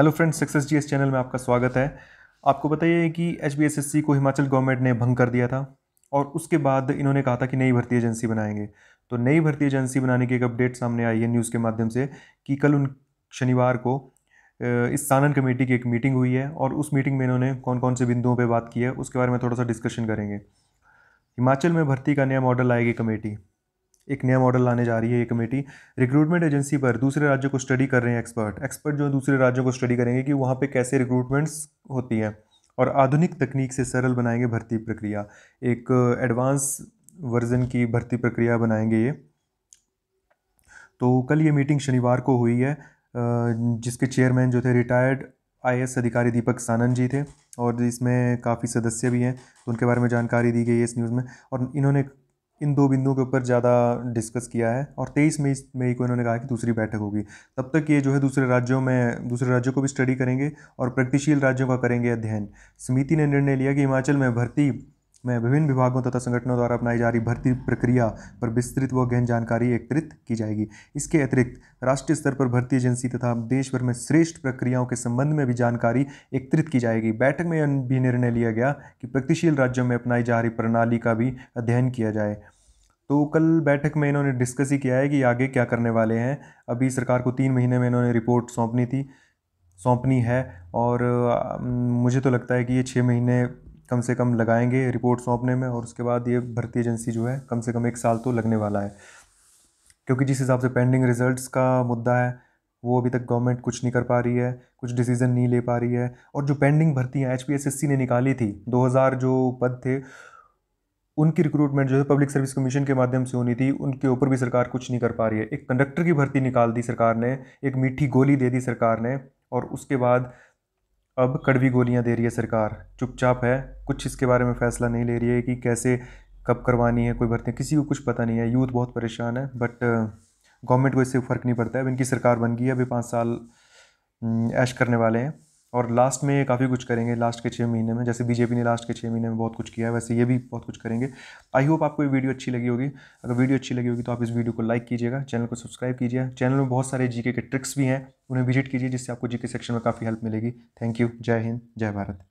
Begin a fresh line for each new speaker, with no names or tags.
hello friends success ji channel में आपका स्वागत है आपको बताइए कि एच को हिमाचल गवर्नमेंट ने भंग कर दिया था और उसके बाद इन्होंने कहा था कि नई भर्ती एजेंसी बनाएंगे तो नई भर्ती एजेंसी बनाने की एक अपडेट सामने आई है न्यूज़ के माध्यम से कि कल उन शनिवार को इस सानन कमेटी की एक मीटिंग हुई है और उस मीटिंग में इन्होंने कौन कौन से बिंदुओं पर बात की है उसके बारे में थोड़ा सा डिस्कशन करेंगे हिमाचल में भर्ती का नया मॉडल आएगी कमेटी एक नया मॉडल लाने जा रही है ये कमेटी रिक्रूटमेंट एजेंसी पर दूसरे राज्यों को स्टडी कर रहे हैं एक्सपर्ट एक्सपर्ट जो दूसरे राज्यों को स्टडी करेंगे कि वहाँ पर कैसे रिक्रूटमेंट्स होती है और आधुनिक तकनीक से सरल बनाएंगे भर्ती प्रक्रिया एक एडवांस वर्जन की भर्ती प्रक्रिया बनाएंगे ये तो कल ये मीटिंग शनिवार को हुई है जिसके चेयरमैन जो थे रिटायर्ड आई अधिकारी दीपक सानन जी थे और इसमें काफ़ी सदस्य भी हैं तो उनके बारे में जानकारी दी गई है इस न्यूज़ में और इन्होंने इन दो बिंदुओं के ऊपर ज़्यादा डिस्कस किया है और तेईस मई मई को इन्होंने कहा कि दूसरी बैठक होगी तब तक ये जो है दूसरे राज्यों में दूसरे राज्यों को भी स्टडी करेंगे और प्रगतिशील राज्यों का करेंगे अध्ययन समिति ने निर्णय लिया कि हिमाचल में भर्ती में विभिन्न विभागों तथा संगठनों द्वारा अपनाई जा रही भर्ती प्रक्रिया पर विस्तृत व गहन जानकारी एकत्रित की जाएगी इसके अतिरिक्त राष्ट्रीय स्तर पर भर्ती एजेंसी तथा देश भर में श्रेष्ठ प्रक्रियाओं के संबंध में भी जानकारी एकत्रित की जाएगी बैठक में भी निर्णय लिया गया कि प्रगतिशील राज्यों में अपनाई जा रही प्रणाली का भी अध्ययन किया जाए तो कल बैठक में इन्होंने डिस्कस ही किया है कि आगे क्या करने वाले हैं अभी सरकार को तीन महीने में इन्होंने रिपोर्ट सौंपनी थी सौंपनी है और मुझे तो लगता है कि ये छः महीने कम से कम लगाएंगे रिपोर्ट सौंपने में और उसके बाद ये भर्ती एजेंसी जो है कम से कम एक साल तो लगने वाला है क्योंकि जिस हिसाब से पेंडिंग रिजल्ट्स का मुद्दा है वो अभी तक गवर्नमेंट कुछ नहीं कर पा रही है कुछ डिसीज़न नहीं ले पा रही है और जो पेंडिंग भर्तियाँ एच ने निकाली थी 2000 जो पद थे उनकी रिक्रूटमेंट जो है पब्लिक सर्विस कमीशन के माध्यम से होनी थी उनके ऊपर भी सरकार कुछ नहीं कर पा रही है एक कंडक्टर की भर्ती निकाल दी सरकार ने एक मीठी गोली दे दी सरकार ने और उसके बाद अब कड़वी गोलियां दे रही है सरकार चुपचाप है कुछ इसके बारे में फैसला नहीं ले रही है कि कैसे कब करवानी है कोई भर्ती किसी को कुछ पता नहीं है यूथ बहुत परेशान है बट गवर्नमेंट को इससे फ़र्क नहीं पड़ता है अब इनकी सरकार बन गई है अभी पाँच साल ऐश करने वाले हैं और लास्ट में काफ़ी कुछ करेंगे लास्ट के छः महीने में जैसे बीजेपी ने लास्ट के छः महीने में बहुत कुछ किया है वैसे ये भी बहुत कुछ करेंगे आई होप आपको ये वीडियो अच्छी लगी होगी अगर वीडियो अच्छी लगी होगी तो आप इस वीडियो को लाइक कीजिएगा चैनल को सब्सक्राइब कीजिए चैनल में बहुत सारे जीके के ट्रिक्स भी हैं उन्हें विजिट कीजिए जिससे आपको जीके सेक्शन में काफ़ी हेल्प मिलेगी थैंक यू जय हिंद जय भारत